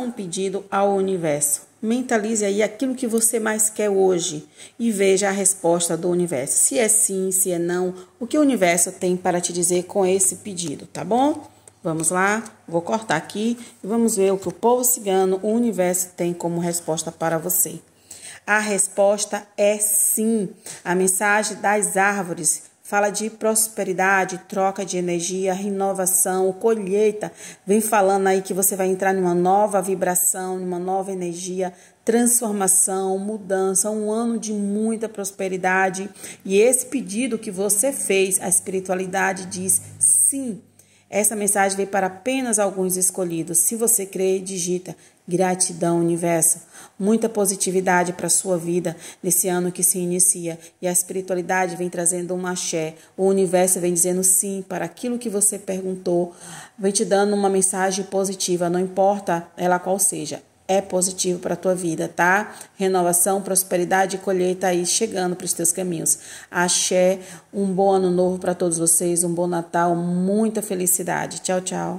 um pedido ao universo. Mentalize aí aquilo que você mais quer hoje e veja a resposta do universo. Se é sim, se é não, o que o universo tem para te dizer com esse pedido, tá bom? Vamos lá, vou cortar aqui e vamos ver o que o povo cigano, o universo, tem como resposta para você. A resposta é sim. A mensagem das árvores fala de prosperidade, troca de energia, renovação, colheita. Vem falando aí que você vai entrar numa nova vibração, numa nova energia, transformação, mudança, um ano de muita prosperidade. E esse pedido que você fez, a espiritualidade diz sim. Essa mensagem veio para apenas alguns escolhidos. Se você crê, digita gratidão, universo. Muita positividade para a sua vida nesse ano que se inicia. E a espiritualidade vem trazendo um axé. O universo vem dizendo sim para aquilo que você perguntou. Vem te dando uma mensagem positiva, não importa ela qual seja é positivo para a tua vida, tá? Renovação, prosperidade e colheita aí chegando para os teus caminhos. Axé, um bom ano novo para todos vocês, um bom Natal, muita felicidade. Tchau, tchau.